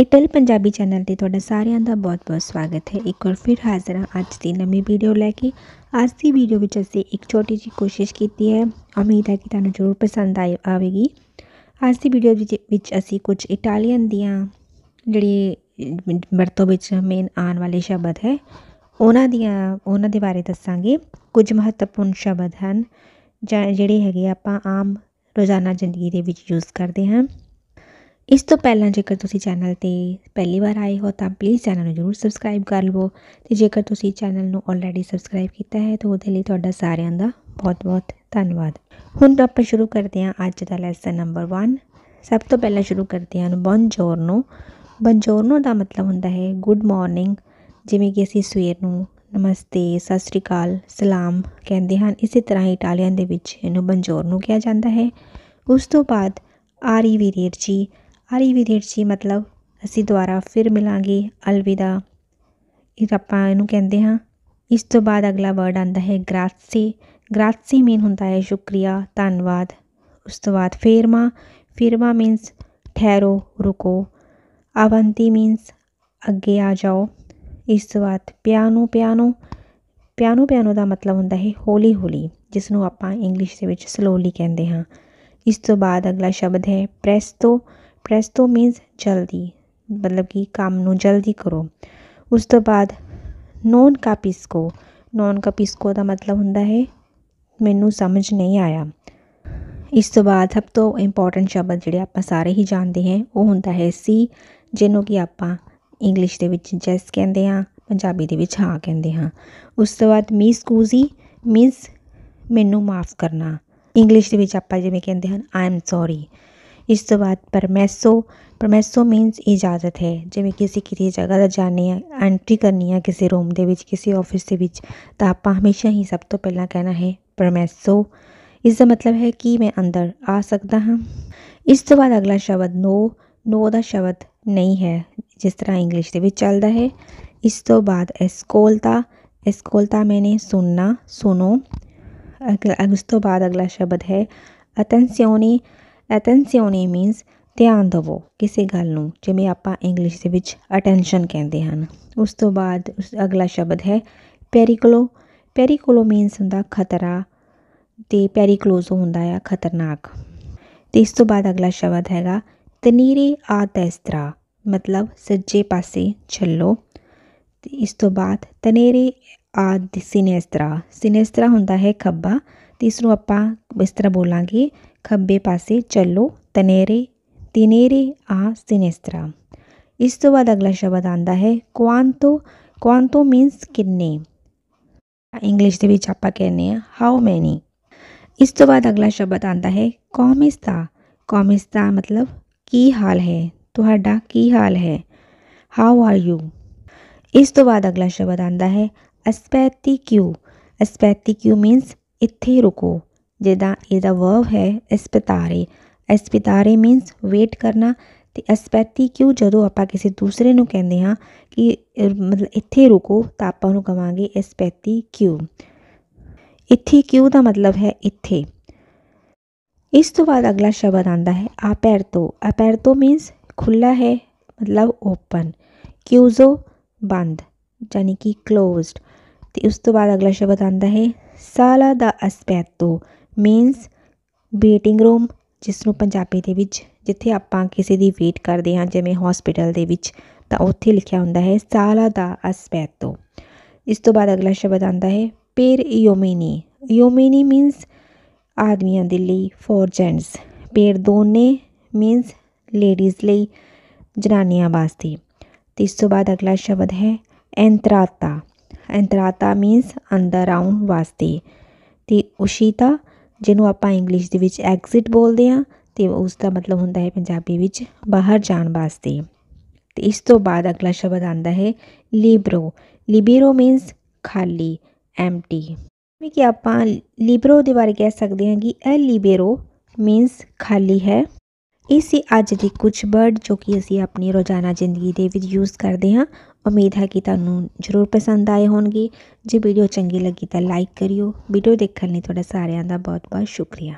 ਇਟਲ Punjabi channel ਤੇ ਤੁਹਾਡਾ ਸਾਰਿਆਂ ਦਾ ਬਹੁਤ-ਬਹੁਤ ਸਵਾਗਤ ਹੈ ਇੱਕ ਵਾਰ ਫਿਰ ਹਾਜ਼ਰ ਹਾਂ ਅੱਜ ਦੀ ਨਵੀਂ ਵੀਡੀਓ ਲੈ ਕੇ ਅੱਜ ਦੀ ਵੀਡੀਓ ਵਿੱਚ ਅਸੀਂ ਇੱਕ ਛੋਟੀ ਜੀ ਕੋਸ਼ਿਸ਼ ਕੀਤੀ ਹੈ ਉਮੀਦ ਹੈ ਕਿ ਤੁਹਾਨੂੰ ਜ਼ਰੂਰ ਪਸੰਦ ਆਏ ਆਵੇਗੀ ਅੱਜ ਦੀ ਵੀਡੀਓ ਵਿੱਚ ਅਸੀਂ ਕੁਝ ਇਟਾਲੀਅਨ ਦੀਆਂ ਜਿਹੜੇ ਵਰਤੋਂ ਵਿੱਚ ਮੇਨ ਆਉਣ ਵਾਲੇ ਸ਼ਬਦ ਹੈ ਉਹਨਾਂ ਦੀਆਂ ਉਹਨਾਂ ਦੇ ਬਾਰੇ ਦੱਸਾਂਗੇ ਕੁਝ ਮਹੱਤਵਪੂਰਨ ਸ਼ਬਦ ਹਨ ਜਿਹੜੇ ਹੈਗੇ ਆਪਾਂ ਆਮ ਰੋਜ਼ਾਨਾ ਜ਼ਿੰਦਗੀ ਦੇ ਵਿੱਚ ਯੂਜ਼ ਕਰਦੇ ਹਾਂ ਇਸ ਤੋਂ ਪਹਿਲਾਂ ਜੇਕਰ ਤੁਸੀਂ ਚੈਨਲ 'ਤੇ ਪਹਿਲੀ ਵਾਰ ਆਏ ਹੋ ਤਾਂ ਪਲੀਜ਼ ਚੈਨਲ ਨੂੰ ਜ਼ਰੂਰ ਸਬਸਕ੍ਰਾਈਬ ਕਰ ਲਵੋ ਤੇ ਜੇਕਰ ਤੁਸੀਂ ਚੈਨਲ ਨੂੰ ਆਲਰੇਡੀ ਸਬਸਕ੍ਰਾਈਬ ਕੀਤਾ ਹੈ ਤਾਂ ਉਹਦੇ ਲਈ ਤੁਹਾਡਾ ਸਾਰਿਆਂ ਦਾ ਬਹੁਤ-ਬਹੁਤ ਧੰਨਵਾਦ ਹੁਣ ਆਪਾਂ ਸ਼ੁਰੂ ਕਰਦੇ ਹਾਂ ਅੱਜ ਦਾ ਲੈਸਨ ਨੰਬਰ 1 ਸਭ ਤੋਂ ਪਹਿਲਾਂ ਸ਼ੁਰੂ ਕਰਦੇ ਹਾਂ ਬੌਂਜੋਰਨੋ ਬੌਂਜੋਰਨੋ ਦਾ ਮਤਲਬ ਹੁੰਦਾ ਹੈ ਗੁੱਡ ਮਾਰਨਿੰਗ ਜਿਵੇਂ ਕਿ ਅਸੀਂ ਸਵੇਰ ਨੂੰ ਨਮਸਤੇ ਸਤਿ ਸ੍ਰੀ ਅਕਾਲ ਸਲਾਮ ਕਹਿੰਦੇ ਹਨ ਇਸੇ ਤਰ੍ਹਾਂ ਹੀ ਇਟਾਲੀਅਨ ਦੇ ਵਿੱਚ ਇਹਨੂੰ ਬੌਂਜੋਰਨੋ ਕਿਹਾ ਜਾਂਦਾ ਹੈ ਉਸ ਤੋਂ ਬਾਅਦ ਆਰੀ ਵੀਰੇਰਚੀ ਵਿਦਿਰਚੀ ਮਤਲਬ ਅਸੀਂ ਦੁਆਰਾ ਫਿਰ ਮਿਲਾਂਗੇ ਅਲਵਿਦਾ ਇਹ ਆਪਾਂ ਇਹਨੂੰ ਕਹਿੰਦੇ ਹਾਂ ਇਸ ਤੋਂ ਬਾਅਦ ਅਗਲਾ ਵਰਡ ਆਉਂਦਾ ਹੈ ਗ੍ਰਾਸੀ ਗ੍ਰਾਸੀ ਮੀਨ ਹੁੰਦਾ ਹੈ ਸ਼ੁਕਰੀਆ ਧੰਨਵਾਦ ਉਸ ਤੋਂ ਬਾਅਦ ਫੇਰਮਾ ਫੇਰਮਾ ਮੀਨਸ ਠਹਿਰੋ ਰੁਕੋ ਆਵੰਤੀ ਮੀਨਸ ਅੱਗੇ ਆ ਜਾਓ ਇਸ ਤੋਂ ਬਾਅਦ ਪਿਆਨੋ ਪਿਆਨੋ ਪਿਆਨੋ ਪਿਆਨੋ ਦਾ ਮਤਲਬ ਹੁੰਦਾ ਹੈ ਹੌਲੀ ਹੌਲੀ ਜਿਸ ਨੂੰ ਆਪਾਂ ਇੰਗਲਿਸ਼ ਦੇ ਵਿੱਚ ਸਲੋਲੀ ਕਹਿੰਦੇ ਹਾਂ ਇਸ ਤੋਂ ਬਾਅਦ ਅਗਲਾ ਸ਼ਬਦ ਹੈ ਪ੍ਰੈਸਤੋ ਪ੍ਰੈਸਤੋ ਮੀਨਜ਼ ਜਲਦੀ ਮਤਲਬ ਕਿ ਕੰਮ ਨੂੰ ਜਲਦੀ ਕਰੋ ਉਸ ਤੋਂ ਬਾਅਦ ਨੋਨ ਕਾਪਿਸਕੋ ਨੋਨ ਕਾਪਿਸਕੋ ਦਾ ਮਤਲਬ ਹੁੰਦਾ ਹੈ ਮੈਨੂੰ ਸਮਝ ਨਹੀਂ ਆਇਆ ਇਸ ਤੋਂ ਬਾਅਦ ਸਭ ਤੋਂ ਇੰਪੋਰਟੈਂਟ ਸ਼ਬਦ ਜਿਹੜੇ ਆਪਾਂ ਸਾਰੇ ਹੀ ਜਾਣਦੇ ਹਾਂ ਉਹ ਹੁੰਦਾ ਹੈ ਸੀ ਜਿਹਨੂੰ ਕਿ ਆਪਾਂ ਇੰਗਲਿਸ਼ ਦੇ ਵਿੱਚ ਜੈਸ ਕਹਿੰਦੇ ਹਾਂ ਪੰਜਾਬੀ ਦੇ ਵਿੱਚ ਹਾਂ ਕਹਿੰਦੇ ਹਾਂ ਉਸ ਤੋਂ ਬਾਅਦ ਮਿਸ ਕੂਜ਼ੀ ਮਿਸ ਮੈਨੂੰ ਮਾਫ ਕਰਨਾ ਇੰਗਲਿਸ਼ ਦੇ ਵਿੱਚ ਆਪਾਂ ਜਿਵੇਂ ਕਹਿੰਦੇ ਹਨ ਆਈ ਐਮ ਸੌਰੀ ਇਸ ਤੋਂ ਬਾਅਦ ਪਰਮੈਸੋ ਪਰਮੈਸੋ ਮੀਨਸ ਇਜਾਜ਼ਤ ਹੈ ਜਿਵੇਂ ਕਿਸੇ ਅਸੀਂ ਕਿਸੇ ਜਗ੍ਹਾ ਦਾ ਜਾਣੇ ਆ ਐਂਟਰੀ ਕਰਨੀ ਆ ਕਿਸੇ ਰੂਮ ਦੇ ਵਿੱਚ ਕਿਸੇ ਆਫਿਸ ਦੇ ਵਿੱਚ ਤਾਂ ਆਪਾਂ ਹਮੇਸ਼ਾ ਹੀ ਸਭ ਤੋਂ ਪਹਿਲਾਂ ਕਹਿਣਾ ਹੈ ਪਰਮੈਸੋ ਇਸ ਦਾ ਮਤਲਬ ਹੈ ਕਿ ਮੈਂ ਅੰਦਰ ਆ ਸਕਦਾ ਹਾਂ ਇਸ ਤੋਂ ਬਾਅਦ ਅਗਲਾ ਸ਼ਬਦ ਨੋ ਨੋ ਦਾ ਸ਼ਬਦ ਨਹੀਂ ਹੈ ਜਿਸ ਤਰ੍ਹਾਂ ਇੰਗਲਿਸ਼ ਦੇ ਵਿੱਚ ਚੱਲਦਾ ਹੈ ਇਸ ਤੋਂ ਬਾਅਦ ਐਸਕੋਲਤਾ ਐਸਕੋਲਤਾ ਮੈਨੇ ਸੁਣਨਾ ਸੁਣੋ ਉਸ ਤੋਂ ਬਾਅਦ ਅਗਲਾ ਸ਼ਬਦ ਹੈ ਅਟੈਂਸਿਓਨੀ ਐਟੈਂਸਿਓਨੇ ਮੀਨਸ ਧਿਆਨ ਦਿਵੋ ਕਿਸੇ ਗੱਲ ਨੂੰ ਜਿਵੇਂ ਆਪਾਂ ਇੰਗਲਿਸ਼ ਦੇ ਵਿੱਚ ਅਟੈਂਸ਼ਨ ਕਹਿੰਦੇ ਹਨ ਉਸ ਤੋਂ ਬਾਅਦ ਉਸ ਅਗਲਾ ਸ਼ਬਦ ਹੈ ਪੈਰੀਕਲੋ ਪੈਰੀਕਲੋ ਮੀਨਸ ਹੁੰਦਾ ਖਤਰਾ ਤੇ ਪੈਰੀਕਲੋਜ਼ ਹੁੰਦਾ ਹੈ ਖਤਰਨਾਕ ਤੇ ਇਸ ਤੋਂ ਬਾਅਦ ਅਗਲਾ ਸ਼ਬਦ ਹੈਗਾ ਤਨੀਰੀ ਆ ਤੈਸਤਰਾ ਮਤਲਬ ਸੱਜੇ ਪਾਸੇ ਛੱਲੋ ਤੇ ਇਸ ਤੋਂ ਬਾਅਦ ਤਨੇਰੇ ਆ ਸਿਨੇਸਤਰਾ ਸਿਨੇਸਤਰਾ ਹੁੰਦਾ ਹੈ ਖੱਬਾ ਤੇ ਇਸ ਨੂੰ ਆਪਾਂ ਇਸ ਤਰ੍ਹਾਂ ਬੋਲਾਂਗੇ खब्बे पासे चलो तनेरे तिनेरे आ सिनेस्त्रा इस तो बाद अगला शब्द आता है क्वांतो क्वांतो मीन्स किन्ने इंग्लिश आप कहने हाउ मैनी इस तो बाद अगला शब्द आता है कौमिस्ता कॉमिस्ता मतलब की हाल है तुहडा की हाल है हाउ आर यू इस तो बाद अगला शब्द आता है अस्पैती क्यू अस्पैती क्यू मीन्स इत्थे रुको ਜਿਹਦਾ ਇਹਦਾ ਵਰਬ ਹੈ ਐਸਪਤਾਰੇ ਐਸਪਤਾਰੇ ਮੀਨਸ ਵੇਟ ਕਰਨਾ ਤੇ ਐਸਪੈਤੀ ਕਿਉਂ ਜਦੋਂ ਆਪਾਂ ਕਿਸੇ ਦੂਸਰੇ ਨੂੰ ਕਹਿੰਦੇ ਹਾਂ ਕਿ ਮਤਲਬ ਇੱਥੇ ਰੁਕੋ ਤਾਂ ਆਪਾਂ ਉਹਨੂੰ ਕਵਾਂਗੇ ਐਸਪੈਤੀ ਕਿਉਂ ਇੱਥੇ ਕਿਉਂ ਦਾ ਮਤਲਬ ਹੈ ਇੱਥੇ ਇਸ ਤੋਂ ਬਾਅਦ ਅਗਲਾ ਸ਼ਬਦ ਆਂਦਾ ਹੈ ਆਪੈਰਤੋ ਆਪੈਰਤੋ ਮੀਨਸ ਖੁੱਲਾ ਹੈ ਮਤਲਬ ਓਪਨ ਕਿਊਜ਼ੋ ਬੰਦ ਯਾਨੀ ਕਿ ক্লোਜ਼ਡ ਤੇ ਉਸ ਤੋਂ ਬਾਅਦ ਅਗਲਾ ਸ਼ਬਦ ਆਂਦਾ ਹੈ ਸਾਲਾ ਦਾ ਅਸਪੈਤੋ ਮੀਨਸ ਵੇਟਿੰਗ ਰੂਮ ਜਿਸ ਨੂੰ ਪੰਜਾਬੀ ਦੇ ਵਿੱਚ ਜਿੱਥੇ ਆਪਾਂ ਕਿਸੇ ਦੀ ਵੇਟ ਕਰਦੇ ਹਾਂ ਜਿਵੇਂ ਹਸਪੀਟਲ ਦੇ ਵਿੱਚ ਤਾਂ ਉੱਥੇ ਲਿਖਿਆ ਹੁੰਦਾ ਹੈ ਸਾਲਾ ਦਾ ਅਸਪੈਤੋ ਇਸ ਤੋਂ ਬਾਅਦ ਅਗਲਾ ਸ਼ਬਦ ਆਉਂਦਾ ਹੈ ਪੇਰ ਯੋਮਿਨੀ ਯੋਮਿਨੀ ਮੀਨਸ ਆਦਮੀਆਂ ਦੇ ਲਈ ਫੋਰ ਜੈਂਟਸ ਪੇਰ ਦੋਨੇ ਮੀਨਸ ਲੇਡੀਜ਼ ਲਈ ਜਨਾਨੀਆਂ ਵਾਸਤੇ ਤੇ ਇਸ ਤੋਂ ਬਾਅਦ ਅਗਲਾ ਸ਼ਬਦ ਹੈ ਐਂਤਰਾਤਾ ਐਂਤਰਾਤਾ ਮੀਨਸ ਅੰਦਰ ਆਉਣ ਵਾਸਤੇ ਤੇ ਉਸ਼ੀਤਾ ਜਿਹਨੂੰ ਆਪਾਂ ਇੰਗਲਿਸ਼ ਦੇ ਵਿੱਚ ਐਗਜ਼ਿਟ ਬੋਲਦੇ ਹਾਂ ਤੇ ਉਸ ਦਾ ਮਤਲਬ ਹੁੰਦਾ ਹੈ ਪੰਜਾਬੀ ਵਿੱਚ ਬਾਹਰ ਜਾਣ ਵਾਸਤੇ ਤੇ ਇਸ ਤੋਂ ਬਾਅਦ ਅਗਲਾ ਸ਼ਬਦ ਆਂਦਾ ਹੈ ਲਿਬਰੋ ਲਿਬਰੋ ਮੀਨਸ ਖਾਲੀ ਐਮਟੀ ਜਿਵੇਂ ਕਿ ਆਪਾਂ ਲਿਬਰੋ ਦੇ ਬਾਰੇ ਕਹਿ ਸਕਦੇ ਹਾਂ ਕਿ ਇਹ ਲਿਬਰੋ ਮੀਨਸ ਖਾਲੀ ਹੈ ਇਸੇ ਅੱਜ ਦੇ ਕੁਝ ਵਰਡ ਜੋ ਕਿ ਅਸੀਂ ਆਪਣੀ ਰੋਜ਼ਾਨਾ ਜ਼ਿੰਦਗੀ ਦੇ ਵਿੱਚ ਯੂਜ਼ ਕਰਦੇ ਹਾਂ ਉਮੀਦ ਹੈ ਕਿ ਤੁਹਾਨੂੰ ਜ਼ਰੂਰ ਪਸੰਦ ਆਏ ਹੋਣਗੇ ਜੇ ਵੀਡੀਓ ਚੰਗੀ ਲੱਗੀ ਤਾਂ ਲਾਈਕ ਕਰਿਓ ਵੀਡੀਓ ਦੇਖਣ ਲਈ ਤੁਹਾਡਾ ਸਾਰਿਆਂ ਦਾ ਬਹੁਤ ਬਹੁਤ ਸ਼ੁਕਰੀਆ